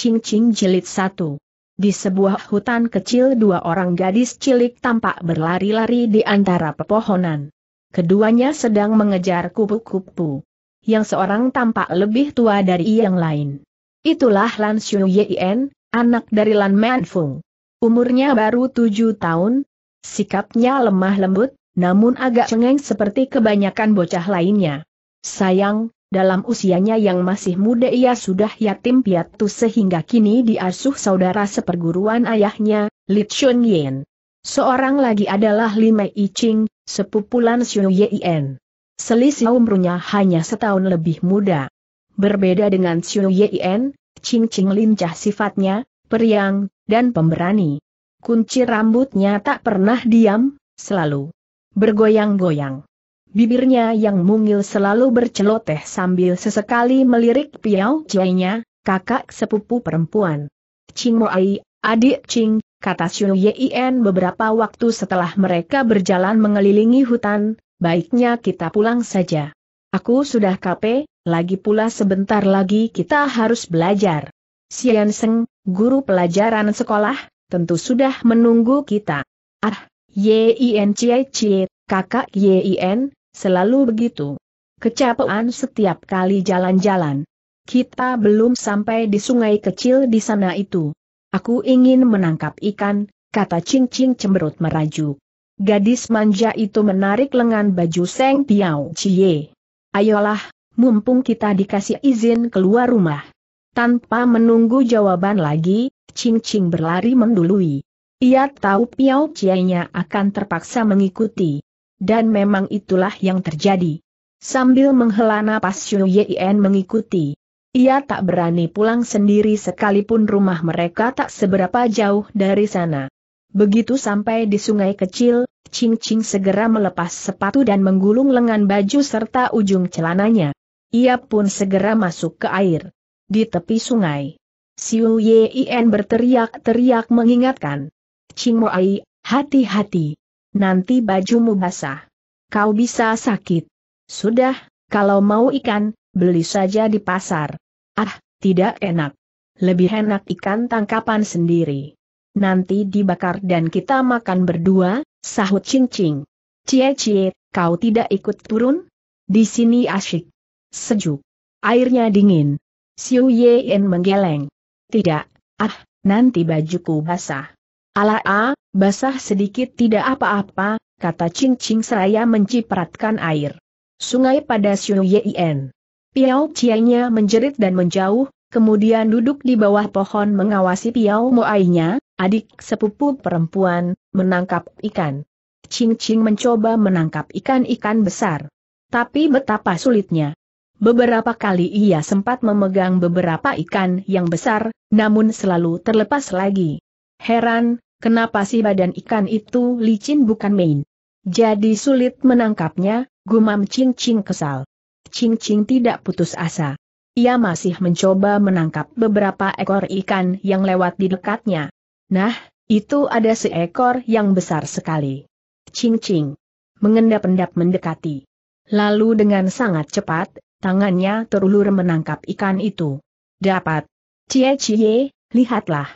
Cing Cing Jilid 1. Di sebuah hutan kecil dua orang gadis cilik tampak berlari-lari di antara pepohonan. Keduanya sedang mengejar kupu-kupu. Yang seorang tampak lebih tua dari yang lain. Itulah Lan Xiu Yien, anak dari Lan Manfung. Umurnya baru tujuh tahun, sikapnya lemah lembut, namun agak cengeng seperti kebanyakan bocah lainnya. Sayang, dalam usianya yang masih muda ia sudah yatim piatu sehingga kini diasuh saudara seperguruan ayahnya, Li Chun Yin. Seorang lagi adalah Li Mei Ching, sepupu Xiu Yin. Selisih umurnya hanya setahun lebih muda. Berbeda dengan Xiu Yin, Ching Ching lincah sifatnya, periang, dan pemberani. Kunci rambutnya tak pernah diam, selalu bergoyang-goyang. Bibirnya yang mungil selalu berceloteh sambil sesekali melirik Piao chiai kakak sepupu perempuan. Ching Moai, adik Ching, kata Xiu Yien beberapa waktu setelah mereka berjalan mengelilingi hutan, baiknya kita pulang saja. Aku sudah kape, lagi pula sebentar lagi kita harus belajar. Sian Seng, guru pelajaran sekolah, tentu sudah menunggu kita. Ah, Yien Chie Cie, kakak Yien, Selalu begitu. Kecapean setiap kali jalan-jalan. Kita belum sampai di sungai kecil di sana itu. Aku ingin menangkap ikan, kata Cing Cing cemberut merajuk. Gadis manja itu menarik lengan baju Seng Piao Cie. Ayolah, mumpung kita dikasih izin keluar rumah. Tanpa menunggu jawaban lagi, Cing Cing berlari mendului. Ia tahu Piao Cie-nya akan terpaksa mengikuti dan memang itulah yang terjadi. Sambil menghela napas Xu Yien mengikuti. Ia tak berani pulang sendiri sekalipun rumah mereka tak seberapa jauh dari sana. Begitu sampai di sungai kecil, Ching Ching segera melepas sepatu dan menggulung lengan baju serta ujung celananya. Ia pun segera masuk ke air. Di tepi sungai, Xiu Yien berteriak-teriak mengingatkan. Ching Moai, hati-hati nanti bajumu basah. Kau bisa sakit. Sudah, kalau mau ikan, beli saja di pasar. Ah, tidak enak. Lebih enak ikan tangkapan sendiri. Nanti dibakar dan kita makan berdua, sahut cincing. Cie-cie, kau tidak ikut turun? Di sini asyik. Sejuk. Airnya dingin. Siu Yen menggeleng. Tidak, ah, nanti bajuku basah. Ala ah Basah sedikit tidak apa-apa, kata Ching Ching seraya mencipratkan air. Sungai pada Xiu Yien. Piao Chianya menjerit dan menjauh, kemudian duduk di bawah pohon mengawasi Piao Moainya, adik sepupu perempuan, menangkap ikan. Ching Ching mencoba menangkap ikan-ikan besar. Tapi betapa sulitnya. Beberapa kali ia sempat memegang beberapa ikan yang besar, namun selalu terlepas lagi. Heran, Kenapa sih badan ikan itu licin bukan main? Jadi sulit menangkapnya, gumam Ching Ching kesal. Ching Ching tidak putus asa. Ia masih mencoba menangkap beberapa ekor ikan yang lewat di dekatnya. Nah, itu ada seekor yang besar sekali. Ching Ching. mengendap-endap mendekati. Lalu dengan sangat cepat, tangannya terulur menangkap ikan itu. Dapat. Cie cie, lihatlah.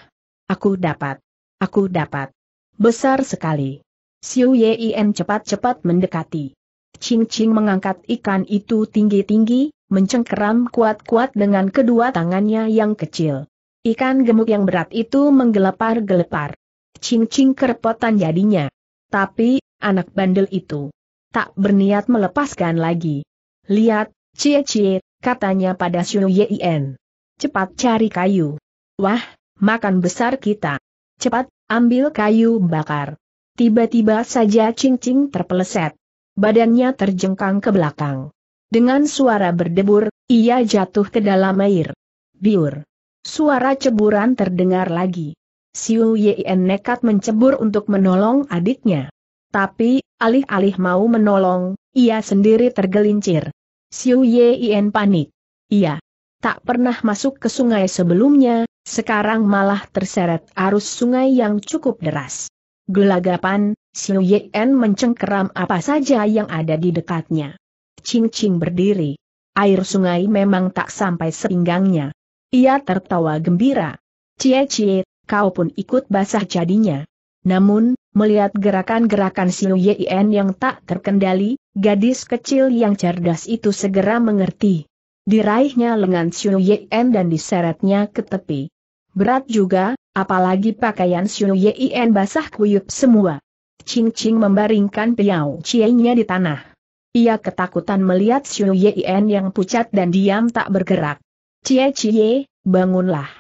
Aku dapat. Aku dapat. Besar sekali. Xiu Yin cepat-cepat mendekati. Ching Ching mengangkat ikan itu tinggi-tinggi, mencengkeram kuat-kuat dengan kedua tangannya yang kecil. Ikan gemuk yang berat itu menggelepar-gelepar. Ching Ching kerepotan jadinya. Tapi, anak bandel itu tak berniat melepaskan lagi. Lihat, cie-cie, katanya pada Xiu Yin. Cepat cari kayu. Wah, makan besar kita. Cepat, ambil kayu bakar. Tiba-tiba saja cincing terpeleset. Badannya terjengkang ke belakang. Dengan suara berdebur, ia jatuh ke dalam air. Biur. Suara ceburan terdengar lagi. Siu Yien nekat mencebur untuk menolong adiknya. Tapi, alih-alih mau menolong, ia sendiri tergelincir. Siu Yien panik. Ia tak pernah masuk ke sungai sebelumnya, sekarang malah terseret arus sungai yang cukup deras. Gelagapan, Xiu Yen mencengkeram apa saja yang ada di dekatnya. Ching Ching berdiri. Air sungai memang tak sampai sepinggangnya. Ia tertawa gembira. Cie Cie, kau pun ikut basah jadinya. Namun, melihat gerakan-gerakan Xiu Yen yang tak terkendali, gadis kecil yang cerdas itu segera mengerti. Diraihnya lengan Xiu Yen dan diseretnya ke tepi. Berat juga, apalagi pakaian Xiu Yin basah kuyup semua. Ching Ching membaringkan piau cienya di tanah. Ia ketakutan melihat Xiu Yin yang pucat dan diam tak bergerak. Cie Cie, bangunlah.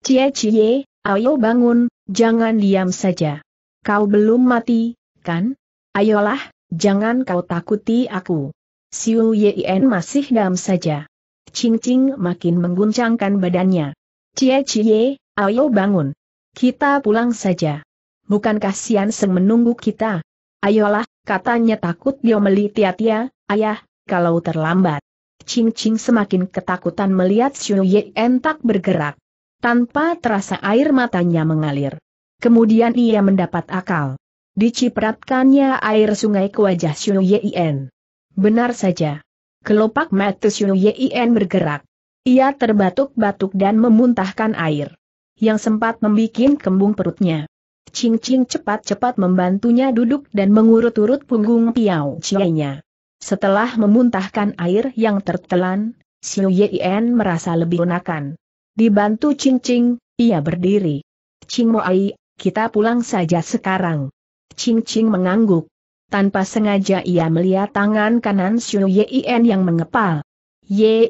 Cie Cie, ayo bangun, jangan diam saja. Kau belum mati, kan? Ayolah, jangan kau takuti aku. Xiu Yin masih diam saja. Ching Ching makin mengguncangkan badannya. Cie cie, ayo bangun. Kita pulang saja. Bukan kasihan Seng menunggu kita? Ayolah, katanya takut dia melitiatia. ayah, kalau terlambat. Ching Ching semakin ketakutan melihat Xiu Ye tak bergerak. Tanpa terasa air matanya mengalir. Kemudian ia mendapat akal. Dicipratkannya air sungai ke wajah Xiu En. Benar saja. Kelopak mata Xiu En bergerak. Ia terbatuk-batuk dan memuntahkan air. Yang sempat membuat kembung perutnya. Cing-cing cepat-cepat membantunya duduk dan mengurut-urut punggung Piao Chienya. Setelah memuntahkan air yang tertelan, Xiu Yien merasa lebih enakan. Dibantu Cing-cing, ia berdiri. Cing Moai, kita pulang saja sekarang. Cing-cing mengangguk. Tanpa sengaja ia melihat tangan kanan Xiu Yien yang mengepal. Cie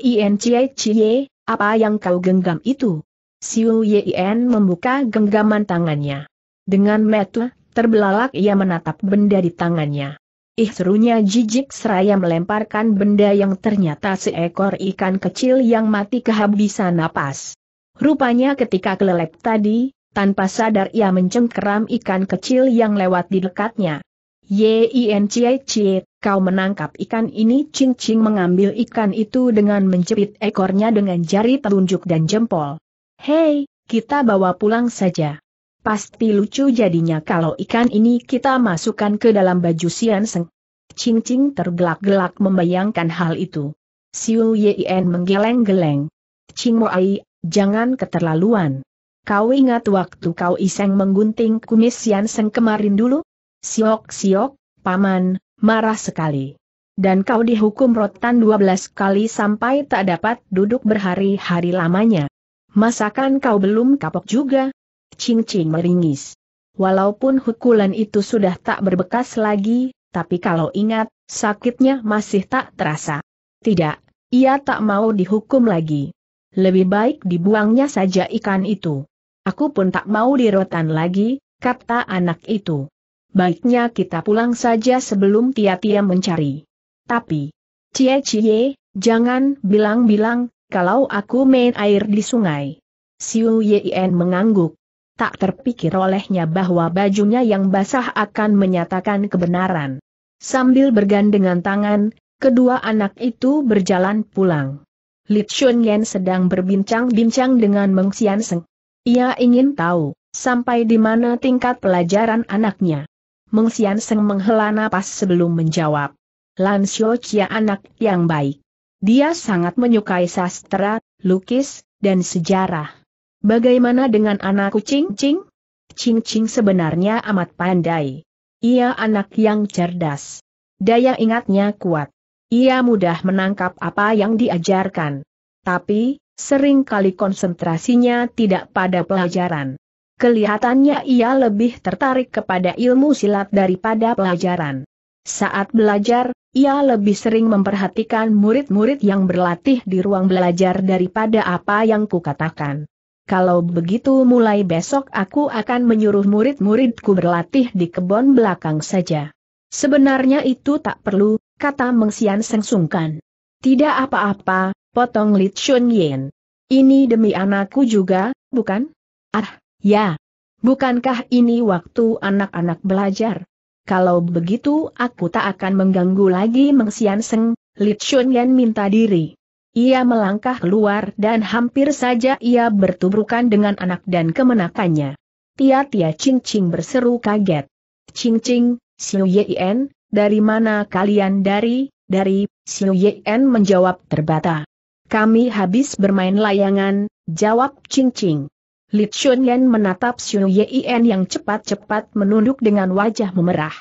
Cie, apa yang kau genggam itu? Siu Yin membuka genggaman tangannya. Dengan metu, terbelalak ia menatap benda di tangannya. Ih serunya jijik seraya melemparkan benda yang ternyata seekor ikan kecil yang mati kehabisan napas. Rupanya ketika kelelep tadi, tanpa sadar ia mencengkeram ikan kecil yang lewat di dekatnya. Yin Cie Cie Kau menangkap ikan ini Cing mengambil ikan itu dengan menjepit ekornya dengan jari telunjuk dan jempol. Hei, kita bawa pulang saja. Pasti lucu jadinya kalau ikan ini kita masukkan ke dalam baju Sian Seng. Cing tergelak-gelak membayangkan hal itu. Siu Yien menggeleng-geleng. Ching Moai, jangan keterlaluan. Kau ingat waktu kau iseng menggunting kumis Sian Seng kemarin dulu? Siok-siok, paman, marah sekali. Dan kau dihukum rotan 12 kali sampai tak dapat duduk berhari-hari lamanya. Masakan kau belum kapok juga? Cing Cing meringis. Walaupun hukulan itu sudah tak berbekas lagi, tapi kalau ingat, sakitnya masih tak terasa. Tidak, ia tak mau dihukum lagi. Lebih baik dibuangnya saja ikan itu. Aku pun tak mau dirotan lagi, kata anak itu baiknya kita pulang saja sebelum Tia-Tia mencari. Tapi, Cie-Cie, jangan bilang-bilang, kalau aku main air di sungai. Siu Yien mengangguk. Tak terpikir olehnya bahwa bajunya yang basah akan menyatakan kebenaran. Sambil bergandengan tangan, kedua anak itu berjalan pulang. Li Chunyan Yen sedang berbincang-bincang dengan Meng Xianseng. Ia ingin tahu, sampai di mana tingkat pelajaran anaknya. Meng Xian Seng menghela napas sebelum menjawab. Lan Xiu Chia anak yang baik. Dia sangat menyukai sastra, lukis, dan sejarah. Bagaimana dengan anakku Cing Cing? Cing Cing sebenarnya amat pandai. Ia anak yang cerdas. Daya ingatnya kuat. Ia mudah menangkap apa yang diajarkan. Tapi, sering kali konsentrasinya tidak pada pelajaran. Kelihatannya ia lebih tertarik kepada ilmu silat daripada pelajaran. Saat belajar, ia lebih sering memperhatikan murid-murid yang berlatih di ruang belajar daripada apa yang kukatakan. Kalau begitu mulai besok aku akan menyuruh murid-muridku berlatih di kebun belakang saja. Sebenarnya itu tak perlu, kata Mengsian sengsungkan. Tidak apa-apa, potong Li Chun Yin. Ini demi anakku juga, bukan? Ah, Ya, bukankah ini waktu anak-anak belajar? Kalau begitu aku tak akan mengganggu lagi Meng Sian Seng, Li Chunyan minta diri. Ia melangkah keluar dan hampir saja ia bertubrukan dengan anak dan kemenakannya. Tia-tia Ching Ching berseru kaget. Ching Ching, Xiu Yen, dari mana kalian dari, dari, Xiu Yen menjawab terbata. Kami habis bermain layangan, jawab Ching Ching. Li Chunyan menatap Xu Yien yang cepat-cepat menunduk dengan wajah memerah.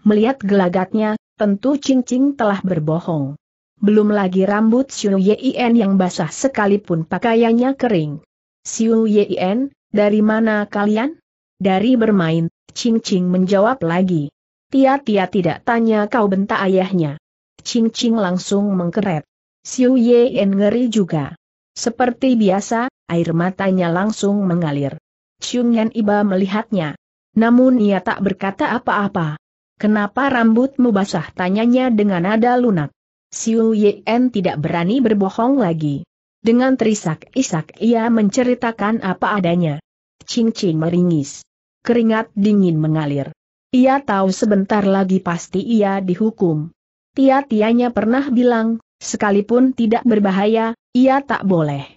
Melihat gelagatnya, tentu cincing telah berbohong. Belum lagi rambut Xu Yien yang basah sekalipun pakaiannya kering. Xu Yien, dari mana kalian? Dari bermain, cincing menjawab lagi. Tia-tia tidak tanya kau bentak ayahnya. Cincing langsung mengkeret. Xu Yien ngeri juga. Seperti biasa, air matanya langsung mengalir. Chung Yan Iba melihatnya. Namun ia tak berkata apa-apa. Kenapa rambutmu basah tanyanya dengan nada lunak. Siu Yen tidak berani berbohong lagi. Dengan terisak-isak ia menceritakan apa adanya. Ching Ching meringis. Keringat dingin mengalir. Ia tahu sebentar lagi pasti ia dihukum. Tia-tianya pernah bilang, sekalipun tidak berbahaya, ia tak boleh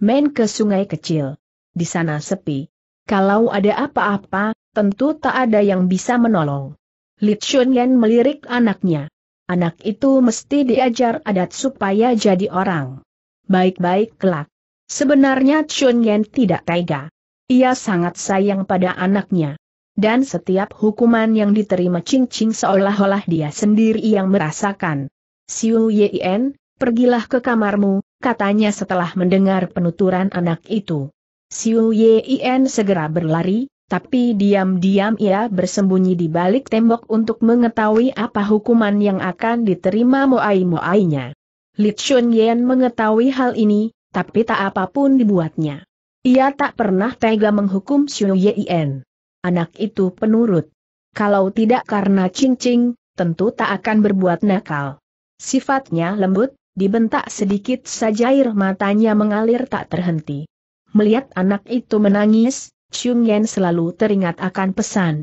main ke sungai kecil. Di sana sepi. Kalau ada apa-apa, tentu tak ada yang bisa menolong. Li Chunyan melirik anaknya. Anak itu mesti diajar adat supaya jadi orang. Baik-baik kelak. Sebenarnya Chunyan tidak tega. Ia sangat sayang pada anaknya. Dan setiap hukuman yang diterima Ching Ching seolah-olah dia sendiri yang merasakan. Xiu Yien, Pergilah ke kamarmu, katanya setelah mendengar penuturan anak itu. Siu Yin segera berlari, tapi diam-diam ia bersembunyi di balik tembok untuk mengetahui apa hukuman yang akan diterima Moai-Moainya. Li Chun Yen mengetahui hal ini, tapi tak apapun dibuatnya. Ia tak pernah tega menghukum Siu Yin. Anak itu penurut. Kalau tidak karena cincing, tentu tak akan berbuat nakal. Sifatnya lembut, dibentak sedikit saja air matanya mengalir tak terhenti. Melihat anak itu menangis, Chung Yen selalu teringat akan pesan.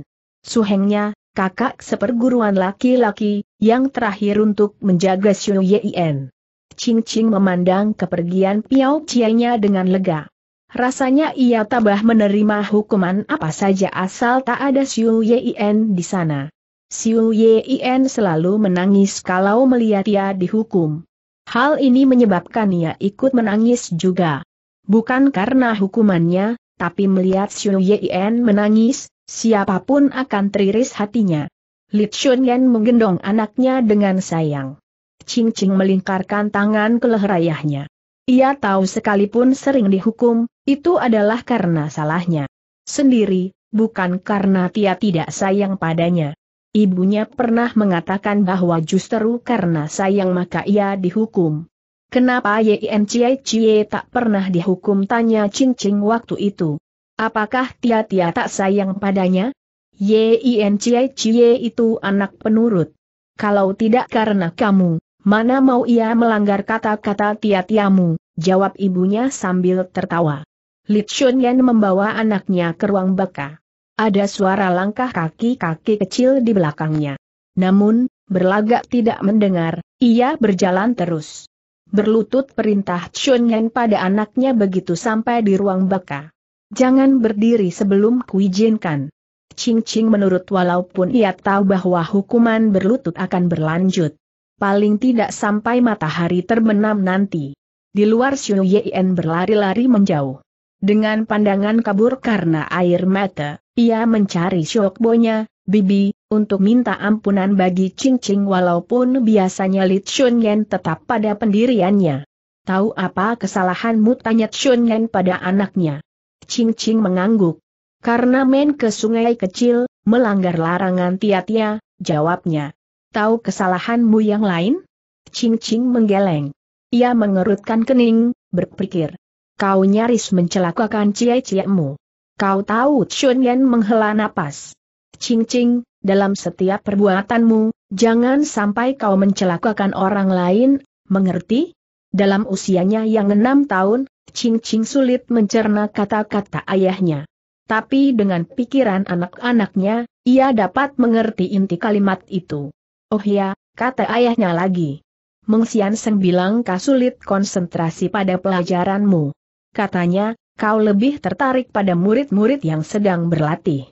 Suhengnya, kakak seperguruan laki-laki, yang terakhir untuk menjaga Xu Yen. Ching Ching memandang kepergian Piao Chianya dengan lega. Rasanya ia tabah menerima hukuman apa saja asal tak ada Xu Yen di sana. Xu Yen selalu menangis kalau melihat ia dihukum. Hal ini menyebabkan ia ikut menangis juga. Bukan karena hukumannya, tapi melihat Xu Yien menangis, siapapun akan teriris hatinya. Li Chunyan menggendong anaknya dengan sayang. Ching Ching melingkarkan tangan ke leher ayahnya. Ia tahu sekalipun sering dihukum, itu adalah karena salahnya. Sendiri, bukan karena dia tidak sayang padanya. Ibunya pernah mengatakan bahwa justru karena sayang maka ia dihukum. Kenapa Yen Cie Chie tak pernah dihukum tanya Ching Ching waktu itu. Apakah Tia Tia tak sayang padanya? Yen Cie Chie itu anak penurut. Kalau tidak karena kamu, mana mau ia melanggar kata-kata Tia Tiamu, jawab ibunya sambil tertawa. Li Chun Yan membawa anaknya ke ruang baka. Ada suara langkah kaki-kaki kecil di belakangnya. Namun, berlagak tidak mendengar, ia berjalan terus. Berlutut perintah Chun Yan pada anaknya begitu sampai di ruang baka. Jangan berdiri sebelum kuizinkan. Ching Ching menurut walaupun ia tahu bahwa hukuman berlutut akan berlanjut. Paling tidak sampai matahari terbenam nanti. Di luar Xiu Yen berlari-lari menjauh. Dengan pandangan kabur karena air mata, ia mencari Shokbonya, Bibi, untuk minta ampunan bagi Ching walaupun biasanya Li Chunyen tetap pada pendiriannya. Tahu apa kesalahanmu tanya Chunyen pada anaknya. Ching mengangguk. Karena main ke sungai kecil, melanggar larangan tiatnya, jawabnya. Tahu kesalahanmu yang lain? Ching menggeleng. Ia mengerutkan kening, berpikir. Kau nyaris mencelakakan cie-ciemu. Kau tahu Chun Yan menghela napas. Cing Cing, dalam setiap perbuatanmu, jangan sampai kau mencelakakan orang lain, mengerti? Dalam usianya yang enam tahun, Cing Cing sulit mencerna kata-kata ayahnya. Tapi dengan pikiran anak-anaknya, ia dapat mengerti inti kalimat itu. Oh ya, kata ayahnya lagi. Mengsian Seng bilang kau sulit konsentrasi pada pelajaranmu. Katanya, kau lebih tertarik pada murid-murid yang sedang berlatih.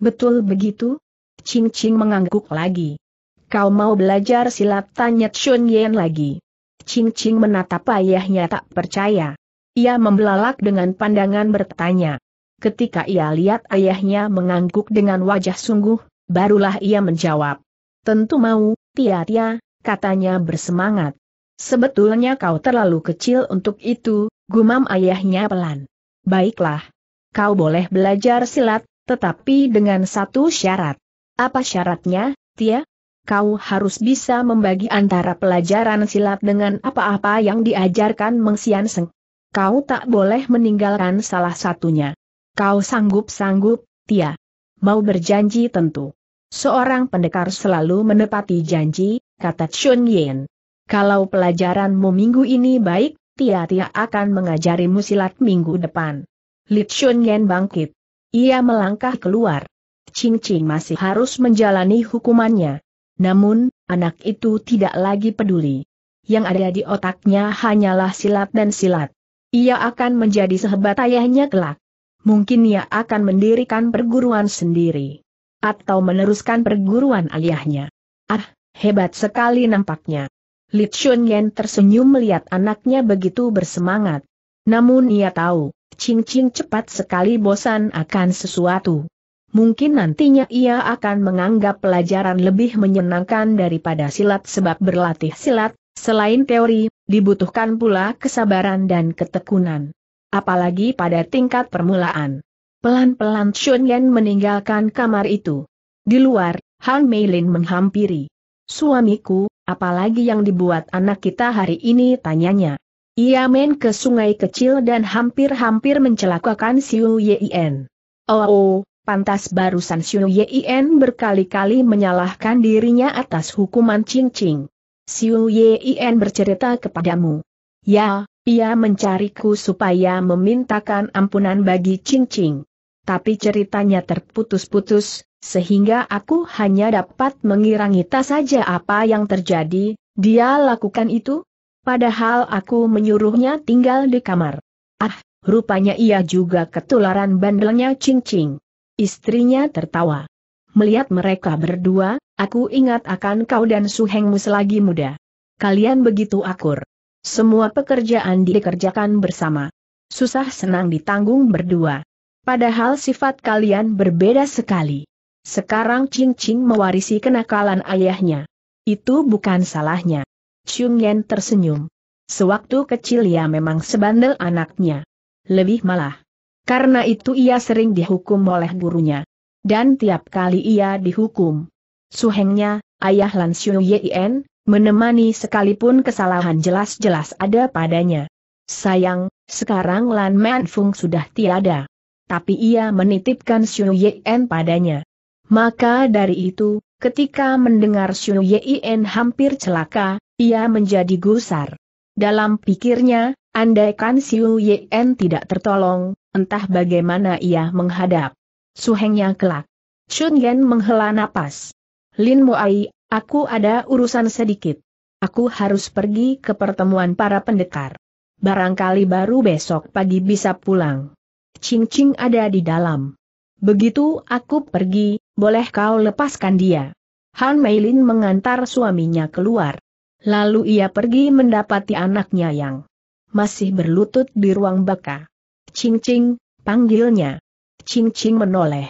Betul begitu? Ching Ching mengangguk lagi. Kau mau belajar silat tanya Chun Yen lagi. Ching Ching menatap ayahnya tak percaya. Ia membelalak dengan pandangan bertanya. Ketika ia lihat ayahnya mengangguk dengan wajah sungguh, barulah ia menjawab. Tentu mau, Tia-tia, katanya bersemangat. Sebetulnya kau terlalu kecil untuk itu, gumam ayahnya pelan. Baiklah. Kau boleh belajar silat, tetapi dengan satu syarat. Apa syaratnya, Tia? Kau harus bisa membagi antara pelajaran silat dengan apa-apa yang diajarkan Meng Kau tak boleh meninggalkan salah satunya. Kau sanggup-sanggup, Tia. Mau berjanji tentu. Seorang pendekar selalu menepati janji, kata Chun Yin. Kalau pelajaranmu minggu ini baik, Tia-tia akan mengajarimu silat minggu depan. Li Chun Yen bangkit. Ia melangkah keluar. Ching Ching masih harus menjalani hukumannya. Namun, anak itu tidak lagi peduli. Yang ada di otaknya hanyalah silat dan silat. Ia akan menjadi sehebat ayahnya kelak. Mungkin ia akan mendirikan perguruan sendiri. Atau meneruskan perguruan ayahnya. Ah, hebat sekali nampaknya. Li Chun Yen tersenyum melihat anaknya begitu bersemangat. Namun ia tahu, Ching Ching cepat sekali bosan akan sesuatu. Mungkin nantinya ia akan menganggap pelajaran lebih menyenangkan daripada silat sebab berlatih silat, selain teori, dibutuhkan pula kesabaran dan ketekunan. Apalagi pada tingkat permulaan. Pelan-pelan Chun Yen meninggalkan kamar itu. Di luar, Han Meilin menghampiri. Suamiku, Apalagi yang dibuat anak kita hari ini tanyanya. Ia main ke sungai kecil dan hampir-hampir mencelakakan Siu Yien. Oh, oh, pantas barusan Siu Yien berkali-kali menyalahkan dirinya atas hukuman cincing. Siu Yien bercerita kepadamu. Ya, ia mencariku supaya memintakan ampunan bagi cincing. Tapi ceritanya terputus-putus, sehingga aku hanya dapat tas saja apa yang terjadi, dia lakukan itu? Padahal aku menyuruhnya tinggal di kamar. Ah, rupanya ia juga ketularan bandelnya cing Istrinya tertawa. Melihat mereka berdua, aku ingat akan kau dan suhengmu selagi muda. Kalian begitu akur. Semua pekerjaan dikerjakan bersama. Susah senang ditanggung berdua. Padahal sifat kalian berbeda sekali. Sekarang Ching Ching mewarisi kenakalan ayahnya. Itu bukan salahnya. Chung Yen tersenyum. Sewaktu kecil ia memang sebandel anaknya. Lebih malah. Karena itu ia sering dihukum oleh gurunya. Dan tiap kali ia dihukum. Suhengnya, ayah Lan Xiu Yen, menemani sekalipun kesalahan jelas-jelas ada padanya. Sayang, sekarang Lan Man Fung sudah tiada. Tapi ia menitipkan Xiu Yen padanya. Maka dari itu, ketika mendengar Xu Yin hampir celaka, ia menjadi gusar. Dalam pikirnya, andaikan Xu Yin tidak tertolong, entah bagaimana ia menghadap. yang kelak. Shun Yien menghela napas. Lin Muai, aku ada urusan sedikit. Aku harus pergi ke pertemuan para pendekar. Barangkali baru besok pagi bisa pulang. Cing Cing ada di dalam. Begitu aku pergi, boleh kau lepaskan dia. Han Meilin mengantar suaminya keluar. Lalu ia pergi mendapati anaknya yang masih berlutut di ruang baka. Cing Cing, panggilnya. Cing Cing menoleh.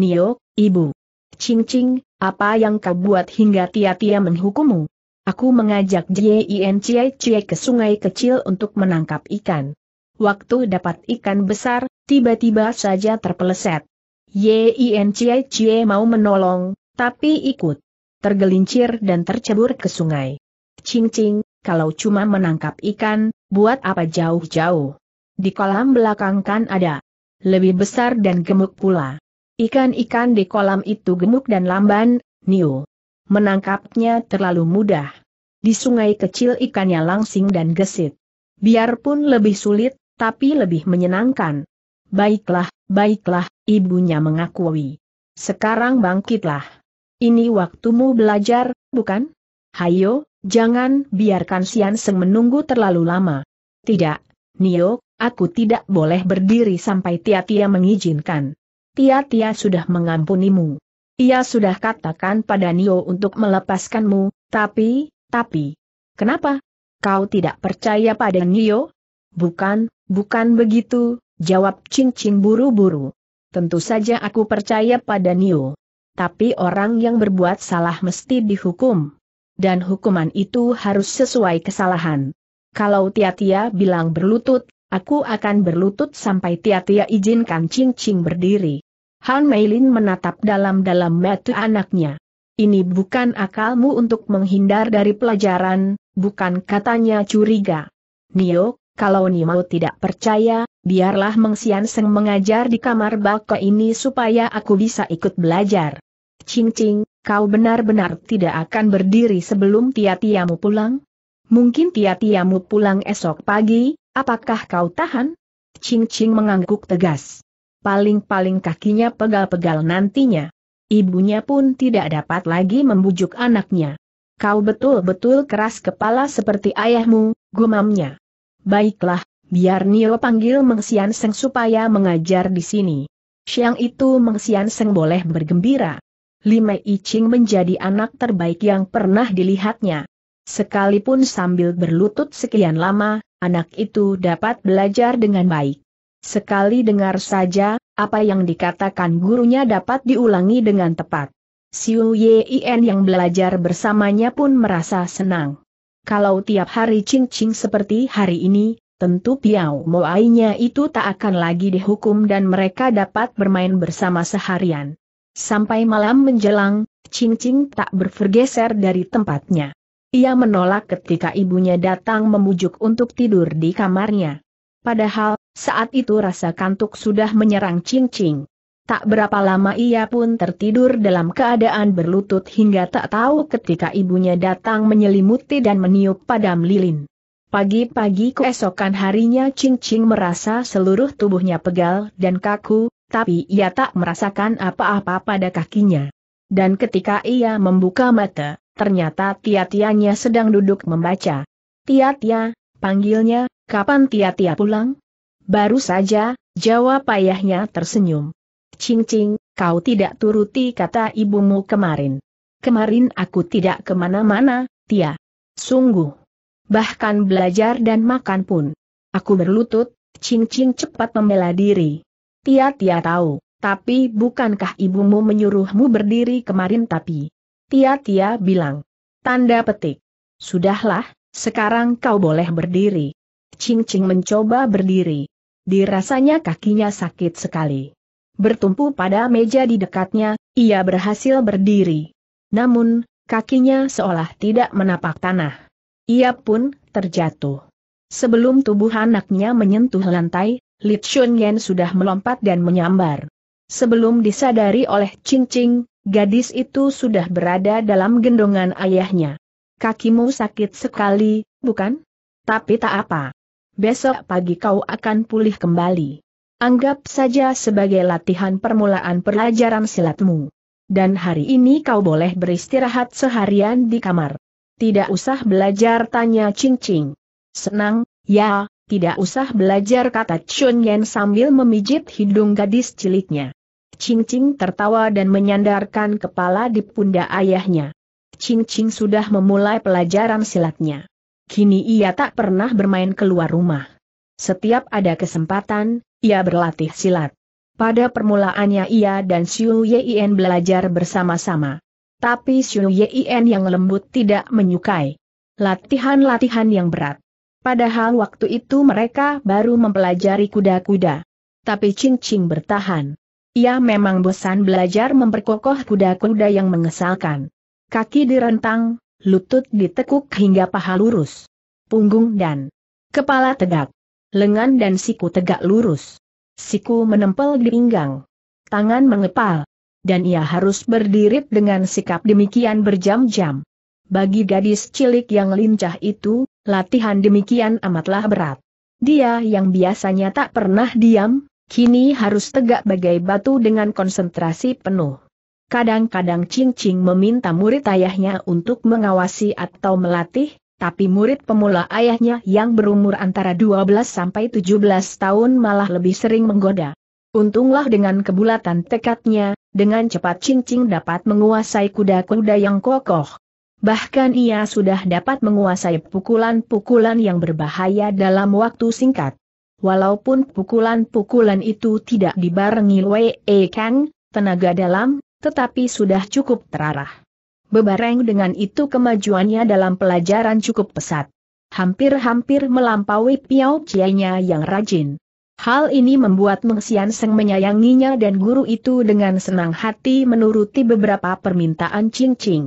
Nio, ibu. Cing Cing, apa yang kau buat hingga Tia-Tia menghukummu? Aku mengajak Jien Cie Cie ke sungai kecil untuk menangkap ikan. Waktu dapat ikan besar, tiba-tiba saja terpeleset. Yin Chie Chie mau menolong, tapi ikut. Tergelincir dan tercebur ke sungai. Cing Cing, kalau cuma menangkap ikan, buat apa jauh-jauh? Di kolam belakang kan ada. Lebih besar dan gemuk pula. Ikan-ikan di kolam itu gemuk dan lamban, Niu. Menangkapnya terlalu mudah. Di sungai kecil ikannya langsing dan gesit. Biarpun lebih sulit, tapi lebih menyenangkan. Baiklah, baiklah, Ibunya mengakui. Sekarang bangkitlah. Ini waktumu belajar, bukan? Hayo, jangan biarkan Sian Seng menunggu terlalu lama. Tidak, Nio, aku tidak boleh berdiri sampai Tia-Tia mengizinkan. Tia-Tia sudah mengampunimu. Ia sudah katakan pada Nio untuk melepaskanmu, tapi, tapi, kenapa? Kau tidak percaya pada Nio? Bukan, bukan begitu, jawab Cing buru-buru tentu saja aku percaya pada Nio. Tapi orang yang berbuat salah mesti dihukum. Dan hukuman itu harus sesuai kesalahan. Kalau Tia-Tia bilang berlutut, aku akan berlutut sampai Tia-Tia izinkan Cing-Cing berdiri. Han Meilin menatap dalam-dalam mata anaknya. Ini bukan akalmu untuk menghindar dari pelajaran, bukan katanya curiga. Nio, kalau Nio tidak percaya, biarlah Meng Sian Seng mengajar di kamar bako ini supaya aku bisa ikut belajar. Cing Cing, kau benar-benar tidak akan berdiri sebelum tiatiamu pulang? Mungkin tiatiamu pulang esok pagi, apakah kau tahan? Cing Cing mengangguk tegas. Paling-paling kakinya pegal-pegal nantinya. Ibunya pun tidak dapat lagi membujuk anaknya. Kau betul-betul keras kepala seperti ayahmu, gumamnya. Baiklah, Biar Nio panggil Meng Sian Seng supaya mengajar di sini. Siang itu Meng Sian Seng boleh bergembira. Lime Icing menjadi anak terbaik yang pernah dilihatnya. Sekalipun sambil berlutut sekian lama, anak itu dapat belajar dengan baik. Sekali dengar saja, apa yang dikatakan gurunya dapat diulangi dengan tepat. Siu Yien yang belajar bersamanya pun merasa senang. Kalau tiap hari cincin seperti hari ini, tentu Piao Moainya itu tak akan lagi dihukum dan mereka dapat bermain bersama seharian. Sampai malam menjelang, Ching Ching tak bergeser dari tempatnya. Ia menolak ketika ibunya datang memujuk untuk tidur di kamarnya. Padahal, saat itu rasa kantuk sudah menyerang Ching Ching. Tak berapa lama ia pun tertidur dalam keadaan berlutut hingga tak tahu ketika ibunya datang menyelimuti dan meniup padam lilin. Pagi-pagi keesokan harinya Ching Ching merasa seluruh tubuhnya pegal dan kaku, tapi ia tak merasakan apa-apa pada kakinya. Dan ketika ia membuka mata, ternyata Tia-Tianya sedang duduk membaca. Tia-Tia, panggilnya, kapan Tia-Tia pulang? Baru saja, jawab ayahnya tersenyum. Ching Ching, kau tidak turuti kata ibumu kemarin. Kemarin aku tidak kemana-mana, Tia. Sungguh bahkan belajar dan makan pun. Aku berlutut, Ching Ching cepat membela diri. Tia-tia tahu, tapi bukankah ibumu menyuruhmu berdiri kemarin tapi? Tia-tia bilang. Tanda petik. Sudahlah, sekarang kau boleh berdiri. Ching Ching mencoba berdiri. Dirasanya kakinya sakit sekali. Bertumpu pada meja di dekatnya, ia berhasil berdiri. Namun, kakinya seolah tidak menapak tanah. Ia pun terjatuh. Sebelum tubuh anaknya menyentuh lantai, Li Yen sudah melompat dan menyambar. Sebelum disadari oleh Ching Ching, gadis itu sudah berada dalam gendongan ayahnya. Kakimu sakit sekali, bukan? Tapi tak apa. Besok pagi kau akan pulih kembali. Anggap saja sebagai latihan permulaan pelajaran silatmu. Dan hari ini kau boleh beristirahat seharian di kamar. Tidak usah belajar tanya Ching Ching. Senang, ya, tidak usah belajar kata Chun Yen sambil memijit hidung gadis ciliknya. Ching Ching tertawa dan menyandarkan kepala di pundak ayahnya. Ching Ching sudah memulai pelajaran silatnya. Kini ia tak pernah bermain keluar rumah. Setiap ada kesempatan, ia berlatih silat. Pada permulaannya ia dan Xiu Yien belajar bersama-sama. Tapi Xu Yien yang lembut tidak menyukai latihan-latihan yang berat. Padahal waktu itu mereka baru mempelajari kuda-kuda. Tapi Ching Ching bertahan. Ia memang bosan belajar memperkokoh kuda-kuda yang mengesalkan. Kaki direntang, lutut ditekuk hingga paha lurus. Punggung dan kepala tegak. Lengan dan siku tegak lurus. Siku menempel di pinggang. Tangan mengepal dan ia harus berdiri dengan sikap demikian berjam-jam. Bagi gadis cilik yang lincah itu, latihan demikian amatlah berat. Dia yang biasanya tak pernah diam, kini harus tegak bagai batu dengan konsentrasi penuh. Kadang-kadang Cing-Cing meminta murid ayahnya untuk mengawasi atau melatih, tapi murid pemula ayahnya yang berumur antara 12 sampai 17 tahun malah lebih sering menggoda. Untunglah dengan kebulatan tekadnya, dengan cepat cincing dapat menguasai kuda-kuda yang kokoh. Bahkan ia sudah dapat menguasai pukulan-pukulan yang berbahaya dalam waktu singkat. Walaupun pukulan-pukulan itu tidak dibarengi Wei e Kang, tenaga dalam, tetapi sudah cukup terarah. Bebareng dengan itu kemajuannya dalam pelajaran cukup pesat. Hampir-hampir melampaui Piao Cianya yang rajin. Hal ini membuat Meng Seng menyayanginya dan guru itu dengan senang hati menuruti beberapa permintaan Ching Ching.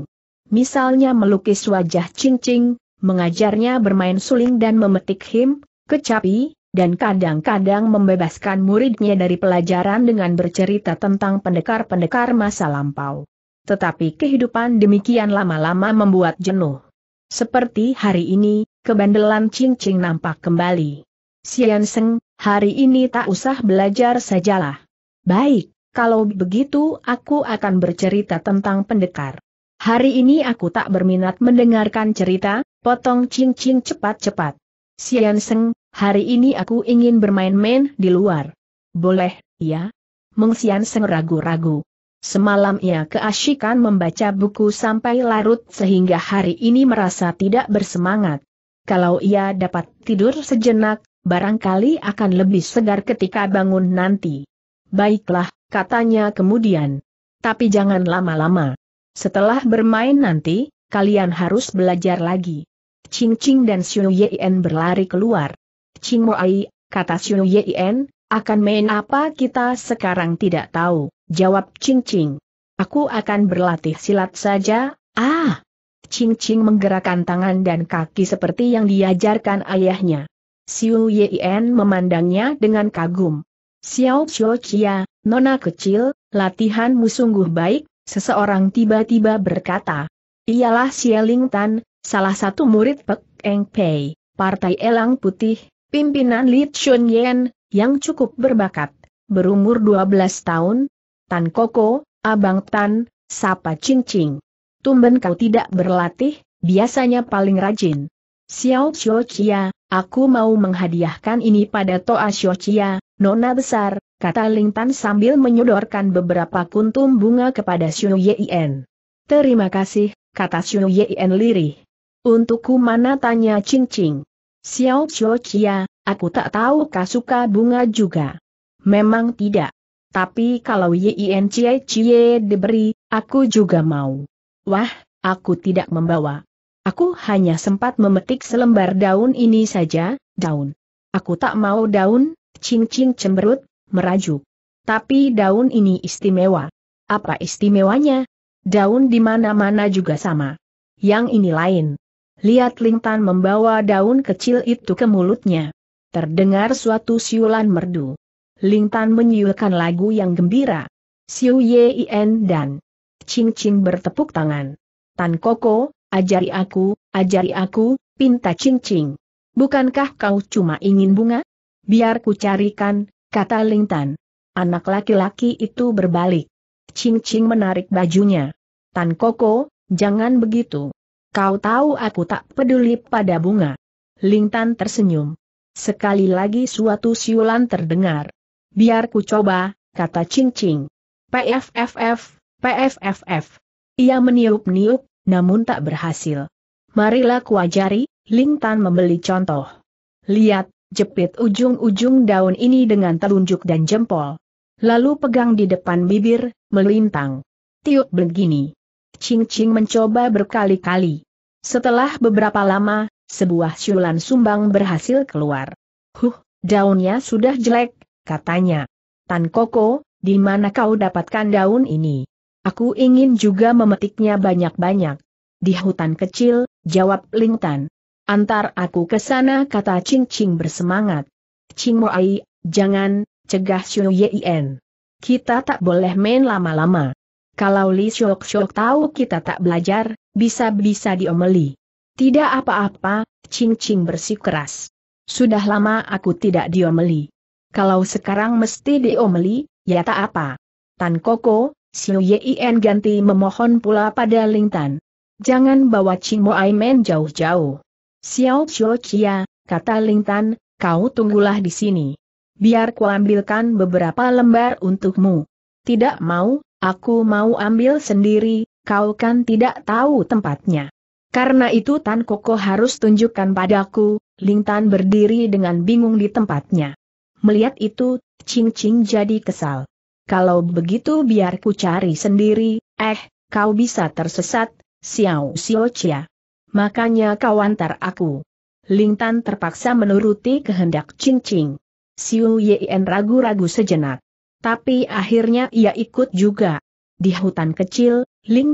Misalnya melukis wajah Ching Ching, mengajarnya bermain suling dan memetik him, kecapi, dan kadang-kadang membebaskan muridnya dari pelajaran dengan bercerita tentang pendekar-pendekar masa lampau. Tetapi kehidupan demikian lama-lama membuat jenuh. Seperti hari ini, kebandelan Ching Ching nampak kembali. Sian Seng, Hari ini tak usah belajar sajalah. Baik, kalau begitu aku akan bercerita tentang pendekar. Hari ini aku tak berminat mendengarkan cerita, potong cincin cepat-cepat. Sian Seng, hari ini aku ingin bermain-main di luar. Boleh, ya? Meng Sian Seng ragu-ragu. Semalam ia keasyikan membaca buku sampai larut sehingga hari ini merasa tidak bersemangat. Kalau ia dapat tidur sejenak, barangkali akan lebih segar ketika bangun nanti. Baiklah, katanya kemudian. Tapi jangan lama-lama. Setelah bermain nanti, kalian harus belajar lagi. Ching Ching dan Xiu Yien berlari keluar. Ching Moai, kata Xiu Yien, akan main apa kita sekarang tidak tahu, jawab Ching Ching. Aku akan berlatih silat saja, ah! Ching Ching menggerakkan tangan dan kaki seperti yang diajarkan ayahnya. Xiu Yien memandangnya dengan kagum. Xiao Xiao Chia, nona kecil, latihanmu sungguh baik, seseorang tiba-tiba berkata. Ialah Xieling Tan, salah satu murid Pek Eng Pei, Partai Elang Putih, pimpinan Li Chun Yen, yang cukup berbakat, berumur 12 tahun. Tan Koko, Abang Tan, Sapa Ching Ching. Tumben kau tidak berlatih, biasanya paling rajin. Xiao Xiao Chia, Aku mau menghadiahkan ini pada Toa Shochia, Nona Besar, kata Lingtan sambil menyodorkan beberapa kuntum bunga kepada Xiu Yien. Terima kasih, kata Xiu Yien lirih. Untukku mana tanya Ching Ching. Xiao Shochia, aku tak tahu kasuka bunga juga. Memang tidak. Tapi kalau Yien Cie Cie diberi, aku juga mau. Wah, aku tidak membawa. Aku hanya sempat memetik selembar daun ini saja, daun. Aku tak mau daun, cincin cemberut, merajuk. Tapi daun ini istimewa. Apa istimewanya? Daun di mana-mana juga sama. Yang ini lain. Lihat Lintan membawa daun kecil itu ke mulutnya. Terdengar suatu siulan merdu. Lintan menyiulkan lagu yang gembira. Siu Yin dan Ching Ching bertepuk tangan. Tan Koko, Ajari aku, ajari aku, pinta cincing. Bukankah kau cuma ingin bunga? Biar ku carikan, kata Lintan. Anak laki-laki itu berbalik. Cincing menarik bajunya. Tan Koko, jangan begitu. Kau tahu aku tak peduli pada bunga. Lintan tersenyum. Sekali lagi suatu siulan terdengar. Biar ku coba, kata Cincing. PFFF, PFFF. Ia meniup-niup namun tak berhasil. Marilah kuajari, Ling Tan membeli contoh. Lihat, jepit ujung-ujung daun ini dengan telunjuk dan jempol. Lalu pegang di depan bibir, melintang. Tiup begini. Ching Ching mencoba berkali-kali. Setelah beberapa lama, sebuah siulan sumbang berhasil keluar. Huh, daunnya sudah jelek, katanya. Tan Koko, di mana kau dapatkan daun ini? Aku ingin juga memetiknya banyak-banyak. Di hutan kecil, jawab Lingtan. Antar aku ke sana kata Ching Ching bersemangat. Ching Moai, jangan, cegah Xiu Yien. Kita tak boleh main lama-lama. Kalau Li Shok Shok tahu kita tak belajar, bisa-bisa diomeli. Tidak apa-apa, Ching Ching bersikeras. Sudah lama aku tidak diomeli. Kalau sekarang mesti diomeli, ya tak apa. Tan Koko, Siu Yien ganti memohon pula pada Lingtan. Jangan bawa Cimo Aimen jauh-jauh. Xiao Xiao Chia, kata Lingtan, kau tunggulah di sini. Biar ku ambilkan beberapa lembar untukmu. Tidak mau, aku mau ambil sendiri, kau kan tidak tahu tempatnya. Karena itu Tan Koko harus tunjukkan padaku, Lingtan berdiri dengan bingung di tempatnya. Melihat itu, Ching Ching jadi kesal kalau begitu biar ku cari sendiri, eh, kau bisa tersesat, Xiao Xiao Chia. Makanya kau antar aku. Tan terpaksa menuruti kehendak Ching Ching. Xiu Yen ragu-ragu sejenak. Tapi akhirnya ia ikut juga. Di hutan kecil,